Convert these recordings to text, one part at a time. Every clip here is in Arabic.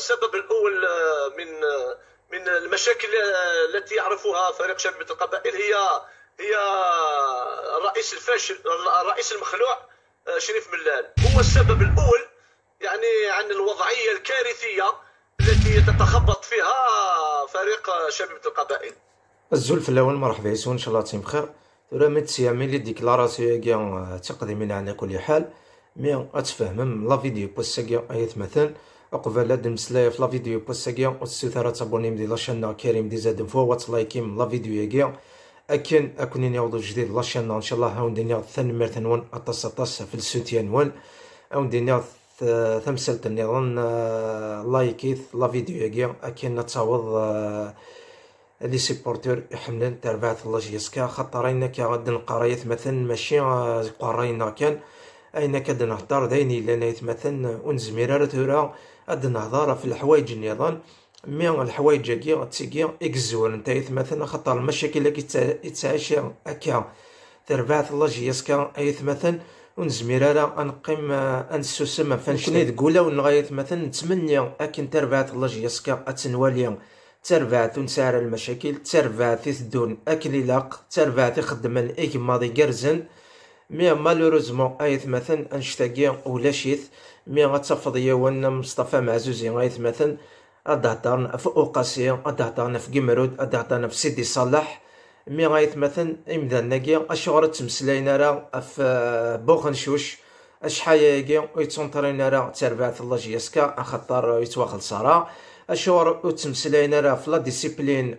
السبب الاول آه، من آه، من المشاكل آه، التي يعرفها فريق شبيبه القبائل هي هي الرئيس الفاشل الرئيس المخلوع شريف ملال هو السبب الاول يعني عن الوضعيه الكارثيه التي تتخبط فيها فريق شبيبه القبائل الزلف الاول مرحبا يسون ان شاء الله تيم بخير ترامت سيامي لي ديكلاراسيون كيان على كل حال مي اتفهم لا فيديو بوسكيا ايت مثلا وقبل هاد المسلاية في لا فيديو بوساكيا وتستثارة تابونيم دي لاشانا كريم دي زاد فوات لايكيم لا فيديو ياكيا اكن اكونين يوضو جديد لاشانا ان شاء الله هاون دنيا ثان مرتين ون اطاس في السوتيان ون او دنيا ثمسلت النظام لايكيث لا فيديو ياكيا اكن نتعوض لي سيبورتور يحملن تربات الله جيسكا خاطرين كي غاد نقرايت مثلا ماشي قراينا كان اين كدنهضر نهضر داين الا مثلا ونزمير تورا هاد النهضه في الحوايج النظام مي الحوايج هاكي تيكي اكزور نتا مثلا خاطر المشاكل اللي يتعاشى هكا تربعت الله جياسكا ايث مثلا ونزمير راه انقيم انسوسم آه، فانشني تقولا ونغايت مثلا نتمنى اكن تربعت الله جياسكا اتنوالي تربعت ونسعر المشاكل تربعت يسدون اكل لاق تربعت يخدم الايك ماضي قرزن مي مالوروزمون ايث مثلا انشتاكي ولا شيث مي غتفض يا وانا مصطفى معزوزي غيتمثل غادهضرنا في اوقاسية غادهضرنا في قمرود غادهضرنا في سيدي صالح مي غيتمثل إمداناكي أشغر تمسلاينا راه في بوغنشوش أشحال كي ويتونطرينا راه تربعت الله جياسكا اخطر يتواخل راه أشغر تمسلاينا راه في لا ديسيبلين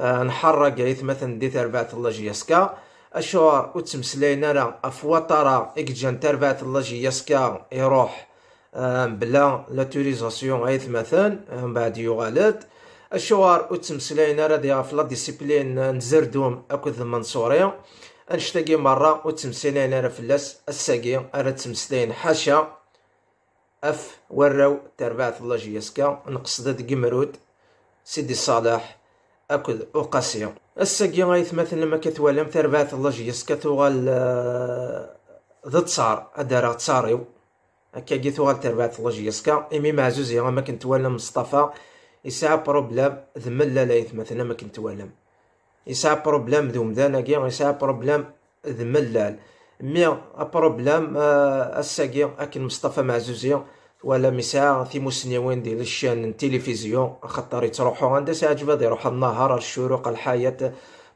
نحرق مثلا دي تربعت الله جياسكا أشغر وتمسلاينا راه في وطرة إكجان تربعت الله جياسكا يروح بلا لاتوريزاسيون غيث مثلا بعد يغالد الشوار وتمسلاين راه في لا ديسيبلين نزردوم اكد المنصوري انشتاقي مرة وتمسلاين راه لاس الساقي راه تمسلاين حاشا اف وراو تربع الله جيسكا نقصد قمرود سيدي صالح اكو اوقاسيا الساقي غايث مثلا ما كتوالم تربع الله جيسكا توغال آه، ضد صار ادارا تصاريو هكا جيتو ثوغال تربع الله يسكا إمي معزوز يا ما كنتوالم مصطفى يسعى بروبلام ذمل لا مثلا ما كنتوالم يسعى بروبلام ذو مدانا كي يسعى بروبلام لا مي بروبلام الساكي آه، اكن مصطفى معزوزي ولا مساع في مسنيوين ديال الشان التلفزيون خاطر يتروحو عندها ساعة جبد يروح النهار الشروق الحياة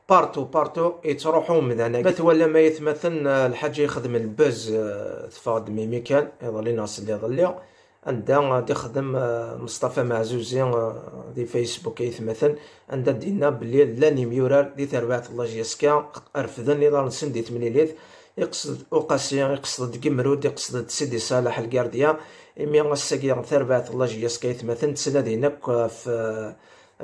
بارتو بارتو يتروحوا من بث مثلا ما يتمثل الحاج يخدم البز تفاد آه، ميميكان يظل ناس اللي ظلي عندها يخدم آه، مصطفى معزوزي آه، دي فيسبوك يتمثل عندها دينا بلي لاني نيميورال دي تربعت الله جيسكا ارفدن يظل نسن دي ليث يقصد اوقاسيا يقصد قمرود يقصد سيدي صالح الكارديا إمي غاسكي تربعت الله جيسكا يتمثل تسلا دينك في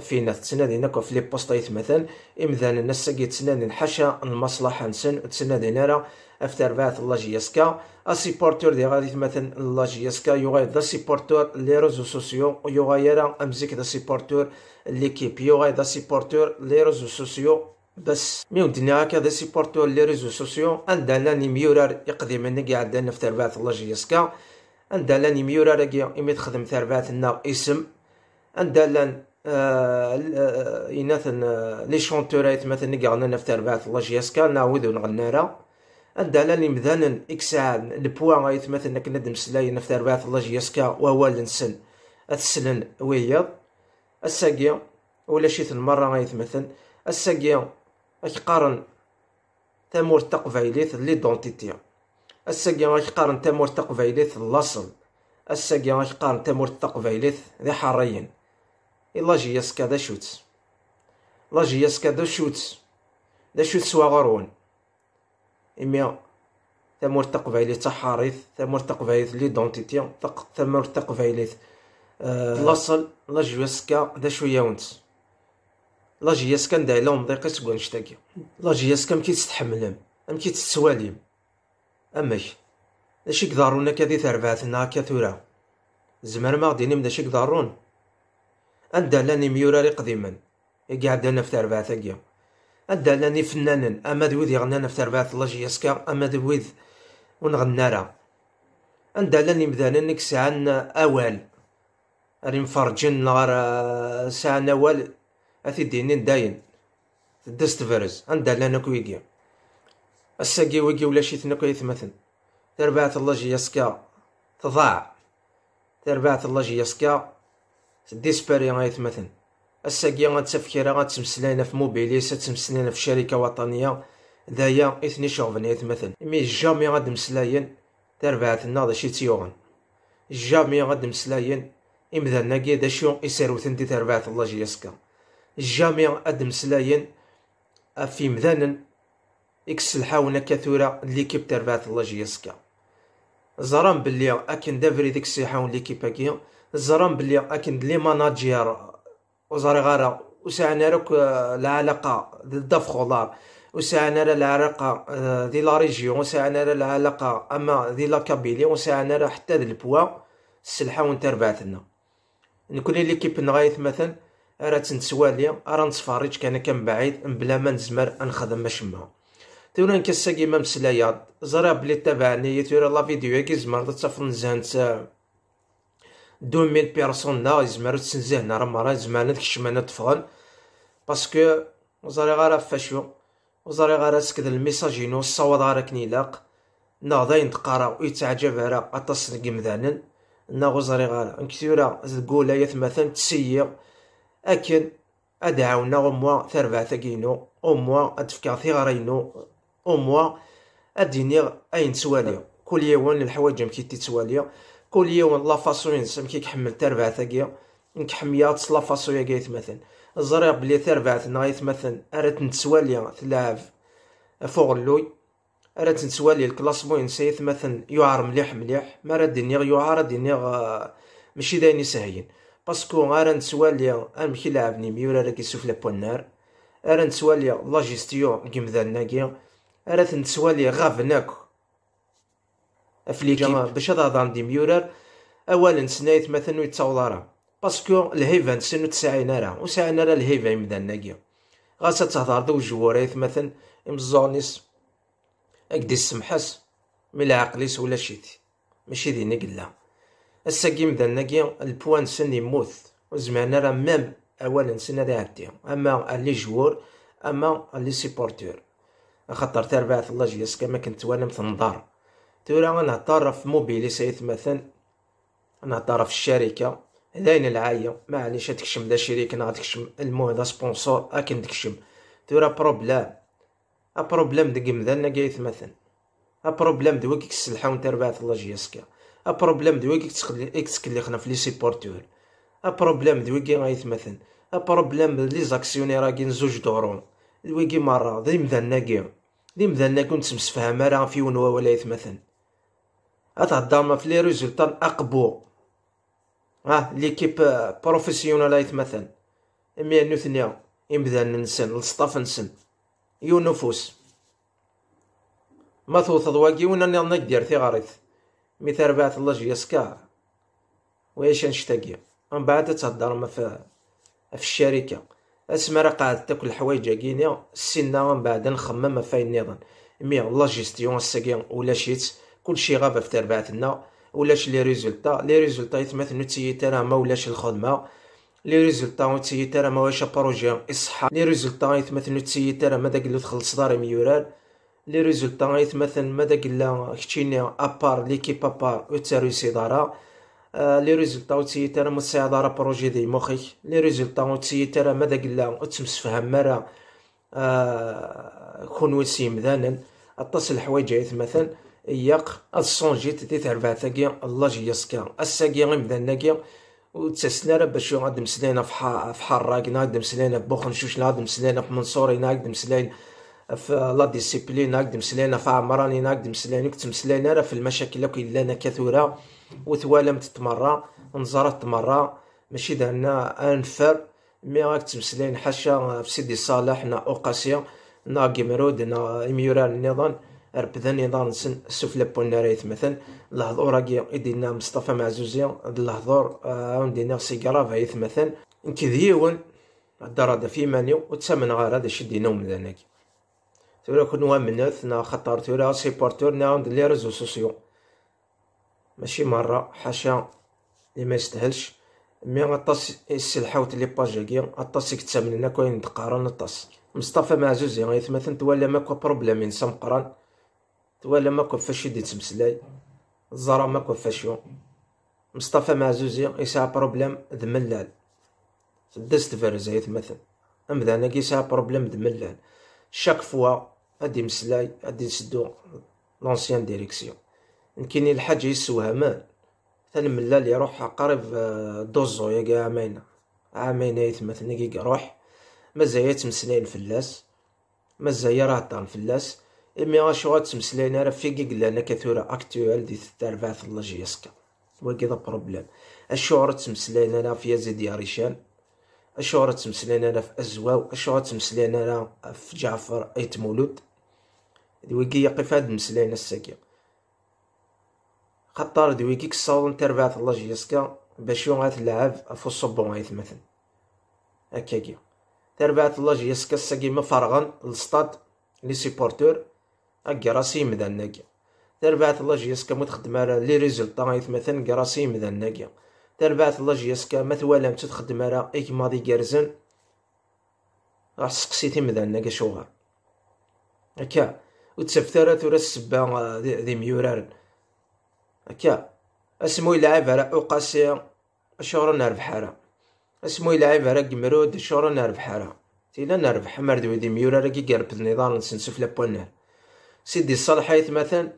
فينا تسنادين هكا في لي بوستايت مثلا امذان الناس يتسنادين حاشا المصلحة نسن تسنادين راه افتر بعث لا جي اس كا السيبورتور دي غادي مثلا لا جي اس كا يوغاي ذا سيبورتور لي روزو سوسيو يوغاي راه امزيك ذا سيبورتور ليكيب يوغاي ذا سيبورتور لي روزو سوسيو بس مي ودنا هكا ذا سيبورتور لي روزو سوسيو عندنا لي ميورار يقضي منك عندنا في تربات لا جي اس كا عندنا لي ميورار يمي تخدم تربات النار اسم عندنا آه، آه، آه، يناثن لي شونتوريت مثلا غنانا في تربعت الله كان نعود ونغنارا عند على لي مذانن اكسان البوان يتمثل كنا سلاي في تربعت الله جياسكا وهو لنسن السلن ويض الساقيا ولا شيت المرة يتمثل الساقيا قارن تامور تقبايليت لي دونتيتي الساقيا تامور تمورت تقبايليت الاصل الساقيا قارن تامور تقبايليت ذي حريين إلا جياسكا دا شوت لا جياسكا دا شوت دا شوت سوا غارون إميا ثمور تقبايلي تحاريث ثمور تقبايلي ليدونتيتي ثمور تقبايلي أه لاصل لا جياسكا دا شوية ونت لا جياسكا ندعي لهم ضيقي تقول نشتاكي لا جياسكا مكيتستحملهم مكيتستواليم أمي داشي كدارونا كذي ثربعتنا كثورة زمان ما غادي نمدا شي كدارون أدى لاني ميوراري قديما قاعد أنا في تربعة ثقيا أدى لاني فنانا أما ذويذ يغنانا في تربعة الله يسكا أما ذويذ ونغنارا أدى لاني مذانا نك سعان أوال راني مفرجن نهار سعان أوال أثي دينين داين دست فرز أدى لانا كويقيا الساقي ويقي ولا شي ثنكو يثمثن تربعة الله تضاع تربعة الله ديسباري مثلا الساقية غاتفكيرا غاتمسلينا في موبيليس غتمسلينا في شركة وطنية دايا إثني غايت مثلا مي جامي غاد مسلاين تربعت لنا شي تيوغن جامي غاد مسلاين إمذانا كي داشيو إساروتن دي تربعت الله جيسكا جامي غاد مسلاين في مذانا إكس الحاونة كثورة ليكيب تربعت الله جيسكا زرام بلي أكن دافري ديك السيحة ليكيب هاكي الزرام بلي اكن لي ماناجير غارا وساعنا راك آه، العلاقة دافخولار خضار وساعنا العلاقة دي آه، لا ريجيون وساعنا العلاقة اما دي لا كابيلي وساعنا حتى دي البوا السلحة وانت ربعتنا نكون ليكيب نغايت مثلا راه تنتسوالي راه نتفرج كان كان بعيد بلا ما نزمر نخدم ما شمها تورا نكسا كيما مسلايا زرا بلي تابعني تورا لا فيديو كي زمرت تفرن زانت آه، دو ميل بيرسونا يزمرو هنا راه زمان زمانا تكشمنا طفغن باسكو وزاري غارة فاشو وزاري غارة سكد الميساجينو والصواد غارة كنيلاق ناضين تقارا ويتعجب على اطاس قمذانن نا وزاري غارة نكتورا زقولا يثمثن تسيغ اكن ادعاونا غموا ثربع ثقينو غموا ادفكا ثغرينو غموا ادينيغ اين توالي كل يوم الحوايج كي تتوالي كل يوم لا فاصويا نسم كي كحمل تربع ثقيا نكحميات لا فاصويا قايت يتمثل الزريق بلي تربع ثنا يتمثل ارت نتسواليا تلعب فوق اللوي ارت نتسوالي بوين ينسى يتمثل يعار مليح مليح ما رد نيغ يعار نيغ آه، ماشي داني ساهين باسكو غار نتسواليا ام كي لعبني ميورا راكي سوفلا بونار ارا نتسواليا لا جيستيون كيمذالنا كي ارات نتسوالي غافناكو افليكيب باش هذا دي ميورر اولا سنايت مثلا يتصاوض راه باسكو الهيفان سنو تسعين راه وساعين راه الهيفا يمدان ناقيا غاسا تهضر دو جواريت مثلا امزونيس اكدي السمحس من العقليس ولا شيتي ماشي دي نقلا الساقي مدان ناقيا البوان سن يموت وزمان راه ميم اولا سن راه يعدي اما اللي جوار اما اللي سيبورتور خاطر تربعت الله جيس كما كنت وانا مثل نضار تورا نهضر في موبيلي مثلا نهضر في الشركة داين العاية معليش تكشم دا شريك انا نعم تكشم المهم دا سبونسور اكن تكشم تورا بروبلام بروبلام دق مذانا قاي يتمثل بروبلام دوكيك السلحة ونتا ربعت الله جيسكا اكس كلي خنا في لي سيبورتور ابروبلام دوكي غيتمثل بروبلام لي راه راكي زوج دورون دوكي مرة دي مذانا قاي دي مذانا كنت مسفهمة راه في ونوا ولا مثلا غتهضر في لي ريزولطا اقبو اه ليكيب بروفيسيونال مثلا مي ثنيا إمدان ننسن لسطاف نسن يو نفوس ما توثض واقي ونا نقدر دير ثغاريث مي تربعت الله جي سكار ويش نشتاقي من بعد تهضر ما في في الشركة اسما راه قاعد تاكل الحوايج كينيا السنة من بعد نخمم فين نظام مي لاجيستيون جيستيون ولا شيت كلشي غابه في تربعتنا ولاش لي ريزولطا لي ريزولطا يتمثلوا تيتا ترى ما ولاش الخدمه لي ريزولطا تيتا ترى ما واش بروجي اصحى لي ريزولطا يتمثلوا تيتا ترى ما داك اللي تخلص داري ميورال لي ريزولطا يتمثل ما داك لا كتيني ابار ليكيب ابار و سي دارا آه، لي ريزولطا تيتا راه مستعد دارا بروجي دي مخي لي ريزولطا تيتا ترى ما داك لا فهم مرا آه، كون وسيم ذانا اتصل حوايج مثلا جيت تصونجي تدي تربعتاكي الله جياسكا الساكي غيمداناكي و راه باش غادي مسلينا في حار راكنا غادي مسلينا في بوخنشوش غادي مسلينا في منصورينا غادي مسلينا في لا ديسيبلين غادي مسلينا في عمرانينا غادي مسلينا كنت مسلينا راه في المشاكل اللي لنا كثورة وتوالمت تمرة ونزرت تمرة ماشي درنا انفر مي راك تمسلين حاشا في سيدي صالح نا اوقاسيا نا كيمرود نا اميورا النظام ربذا يدار نسن السفلى بوناريت مثلا الهضور اكي يدينا مصطفى معزوزي هاد الهضور آه، وندينا سي كراف هيث مثلا نكذيون الدرادة في مانيو وتسامن غير هذا شدينا ومدانك تولا كون وامنث نا خطر تولا سي بارتور نا لي ريزو سوسيو ماشي مرة حاشا لي ما يستاهلش مي غطاس يسلحاوت لي باجاكي غطاس يكتسامن هنا كاين تقارن غطاس مصطفى معزوزي غيتمثل تولى ماكو بروبليم انسان مقران طوالة ما كوفاش يدي تمسلاي الزرا ما كوفاش يوم مصطفى معزوزي يسعى بروبليم دملال سدست دازت تفرزايت مثلا امدانا كيسعى بروبليم دملال شاك فوا هادي مسلاي هادي نسدو لونسيان ديريكسيون يمكن يسوها يسوهمان ثاني ملال يروح قريب دوزو يا عامين عامين يثمثني كي يروح مزايا تمسلاي فلاس مزايا راه طان فلاس مي اش غاد راه في قلنا كثورة اكتوال دي ربعة الله يسكا واكي كيدا بروبلام الشعور تمسلاينا راه في يزيد يا ريشان الشعور تمسلينا راه في ازواو الشعور تمسلينا راه في جعفر ايت مولود دويكي يقف هاد مسلينا الساكية دي دويكي كصاون تربات الله يسكا باش يوغا تلعب في الصبون غيتمثل هكاكي تربات الله جيسكا الساكي مفرغن للسطاد لي سيبورتور هاكي راسي يمدان ناكي تربعت الله جيسكا ما تخدم على لي ريزلطا غيث مثلا كراسي يمدان ناكي تربعت الله جيسكا ما توالم تخدم على ايك ماضي كارزن راح سقسيتي مدان ناكي شوغر هكا وتسفترا ثورا السبا ذي ميورار هكا اسمو يلعب على اوقاسيا شهر نربح حرا اسمو يلعب على قمرود شهر نربح حرا تيلا نربح دوي دي ميورار كي قرب النظام نسنسف لابوانير سيدي حيث مثلا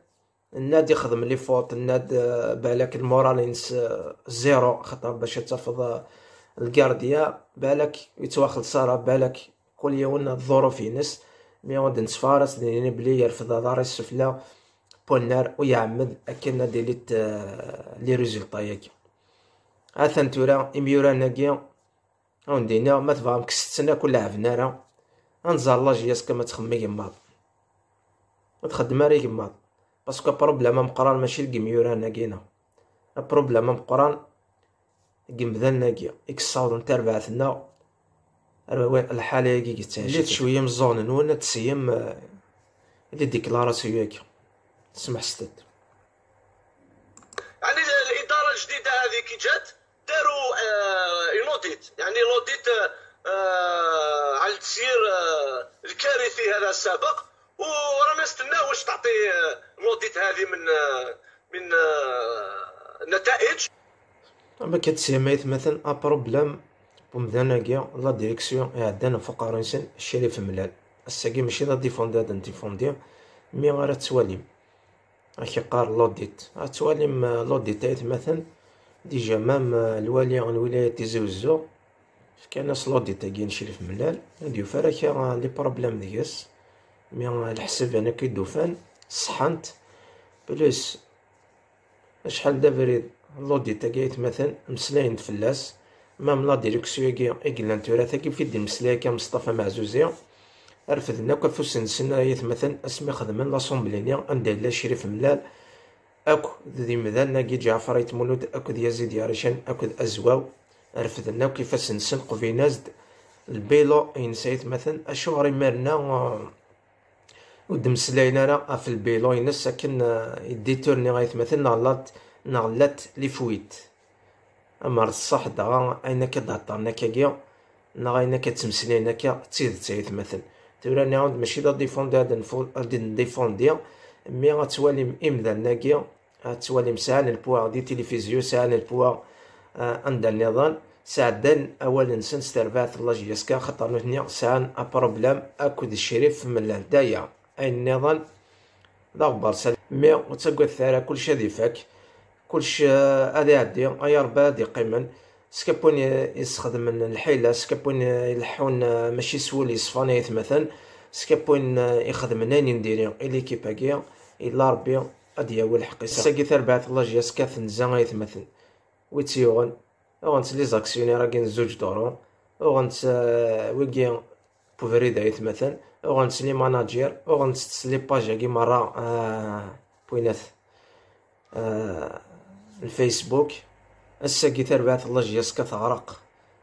النادي خدم لي فوت الناد آه، بالك المورالينس آه، زيرو خاطر باش تحفظ آه، الكارديا بالك يتواخل ساره بالك كل يوم الظروف ينس مي ود نتفارس ديني بلي يرفض دار السفلى بونار ويعمد اكن نادي لي لي ريزولطا ياك اثن تورا اميورا ناكيا وندينا ما تفهم كستنا كل عفنا راه انزال الله جياس كما تخمي يماض وتخدم عليك يقمض باسكو بروبلام قران ماشي القميورة ناقينا بروبلام مقران ناكيا اكس يكساود انت ربعتنا الحالة يقي قتاش شوية من الزون نونا تسيم آه، لي ديكلاراسيو هكا سمح ستات يعني الاداره الجديده هذه كي جات داروا اون آه، اوديت يعني لوديت آه، على التسيير الكارثي هذا السابق ورانا نستناو واش تعطي لوديت هذه من من نتائج اما كتسميت مثلا ابروبلام بمدانا كيا لا ديريكسيون عندنا فوق رنسن الشريف ملال الساقي ماشي لا ديفونداد ديفوندير مي غير تواليم اخي قار لوديت تواليم آه، لوديت مثلا ديجا مام آه، الوالي عن ولاية تيزوزو كان لوديت كي شريف ملال هادي فراكا آه، لي بروبلام ديس مي على حسب انا كي دوفان صحنت بلس شحال دافري لودي تاكيت مثلا مسلاين فلاس مام لا ديريكسيو كي اكلان تورا تاكي في دي مسلاي كي مصطفى معزوزي رفدنا كفوس نسن رايت مثلا اسمي خدمن لاسومبلينيا عندي لا شريف ملال اكو ذي مذال ناقي جعفر مولود اكو يزيد يارشان اكو ازواو رفدنا نسنقو نسن نازد البيلو ينسيت مثلا اشهر مرنا ودمسلاين انا في البيلو ينس اكن يديتورني مثلا نغلط نغلط لي فويت اما الصح دغا انا كيا انا نغا كتمسلي انا هكا تيدت مثلا تورا انا عاود ماشي دا ديفوندي هاد غادي نديفوندي مي غتولي امدال ناكيا غتولي مسان البوار دي تيليفزيون سان البوار عند آه، النظام سعدا اولا سنسترفات الله جيسكا خطر نتنيا سعان ابروبلام اكود الشريف من الهدايه النضال ضغبر سد مي وتقعد الثارة كلشي هادي فاك كلشي هادي يعدي أي ربي دي قيمن سكابون يستخدم الحيلة سكابون يلحون آه، ماشي سول يصفان مثلا سكابون آه، يخدم ناني نديري إلي باقي إلا ربي أدي هو الحق ساكي ثربعة الله جياس كاثنزا يتمثل ويتيغن غنت لي زاكسيونير راكين زوج دورو غنت آه، ويكي بوفريدا يتمثل وغنس لي ماناجير وغنستس لي باج هاكي مرة بوينات الفيسبوك الساقي تربعت الله جياس كتغرق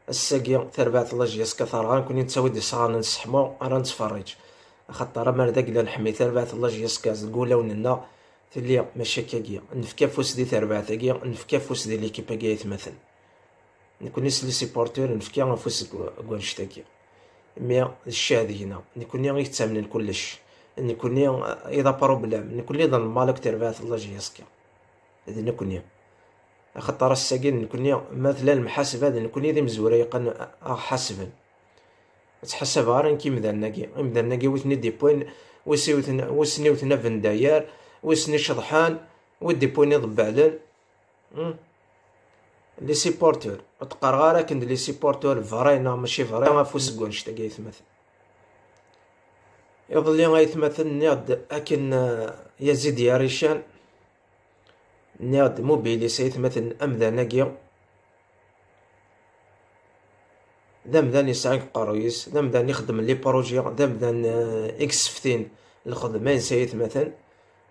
الساقي تربعت الله جياس كتغرق غنكون نتساوي دي صغار نسحمو راه نتفرج خاطر مردا قلا نحمي تربعت الله جياس كاز لو وننا تلي ماشي كاكيا نفكا فوس دي تربعت كيا نفكا فوس دي ليكيب كيا يتمثل نكون نسلي سيبورتور نفكا فوس كيا مي الشهد هنا نكوني يتامنن كلش نكوني اذا بروبلام نكوني ظن مالك تيرفات الله يسكي هذا نكوني خاطر الساكن نكوني مثلا المحاسب هذا نكوني ذي مزورة آه، يقن حاسبا تحسب غير كي مدان ناكي مدان ناكي وثني دي بوين وسني وثني فنداير وسني شطحان ودي بوين يضبعلن لي سيبورتور غير كند لي سيبورتور فرينا ماشي فرينا فوس كون شتا كاي يتمثل يضلي غيتمثل نيرد اكن آه، يزيد يا ريشان نياد موبيلي سيتمثل امدا ناقيا دم ذان يسعي قرويس دم ذان يخدم لي بروجي دم ذان آه، اكس فتين الخدمة سيت مثلا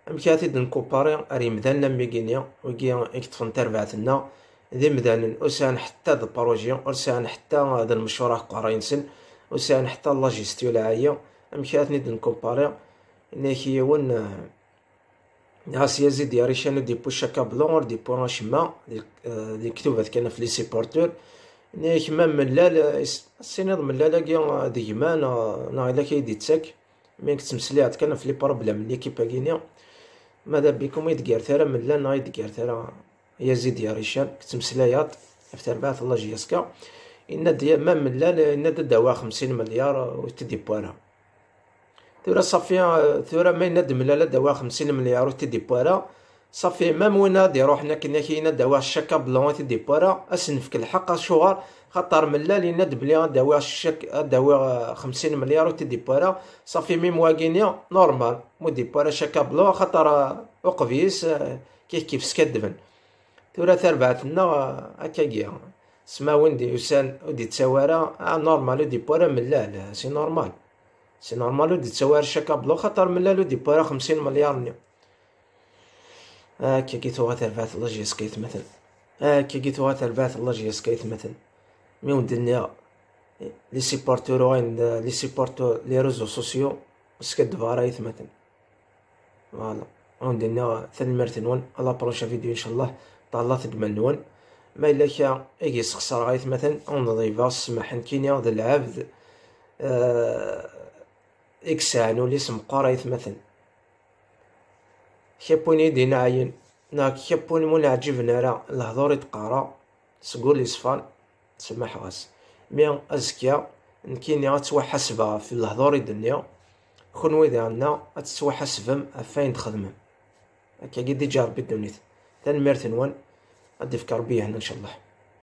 ام كاتيد نكوباري كوباري ريم ذان وكي اكتفن تربعتنا ذي مذانن وسان حتى ذا بروجيا وسان حتى ذا المشورة قارينسن وسان حتى لا ولا العاية امشي اثني نكومباري ناكي ون هاسيا زيد يا ريشان دي بوشا كابلون دي بوران شما دي كتوبة كان في لي سيبورتور ناك ما ملال السينيض ملال دي ديمان نا الا كيدي تساك مين كتمسليات كان في لي بروبليم ليكيب كينيا ماذا بكم يدقير ثرا ملال نا يدقير ثرا يا زيد يا ريشان كتمسلايات في تربعة الله جياسكا إن دي ما من لا إن دوا خمسين مليار وتدي بوارا ثورا صافي ثورا ما يندم لا لا دوا خمسين مليار وتدي بوارا صافي مام وين دي روحنا كنا كاين دواء الشكا بلون تدي بوارا اسنفك الحق شوار خطر من لا يندم بلي دواء الشك دوا خمسين مليار وتدي بوارا صافي ميم واقينيا نورمال مو دي بوالا شكا بلون خطر وقفيس كيف كيف سكدفن ثورة ثربات منا أكاكيا سما وندي يسان ودي تسوارا آه نورمال ودي بورا من لا لا سي نورمال سي نورمال ودي تسوار شكا بلو خطر من لا ودي بورا خمسين مليار نيو أكاكي آه ثورة ثربات الله سكيت مثل أكاكي آه ثورة ثربات الله سكيت مثل مي ودنيا لي سيبورتور وين لي سيبورتور لي ريزو سوسيو سكيت دفاراي ثمتن فوالا voilà. عندنا ثان مرتنون لا بروشا فيديو ان شاء الله طالة تدمنون ما الا كا اجي سخسر غايت مثلا اون ضيفا سمح كيني ذا العبد اه اكسانو لي سمقاريت مثلا بوني دينا عين نا بوني مولا عجبنا راه الهضور يتقارا سقول لي صفان سمح غاس مي ازكيا نكيني غتوحاسبها في الهضور يدنيا خنوي ديالنا عنا غتتوحاسبم افين تخدمم هكا قد جار بدنا ثاني تنمرت نون غادي فكر بيه هنا ان شاء الله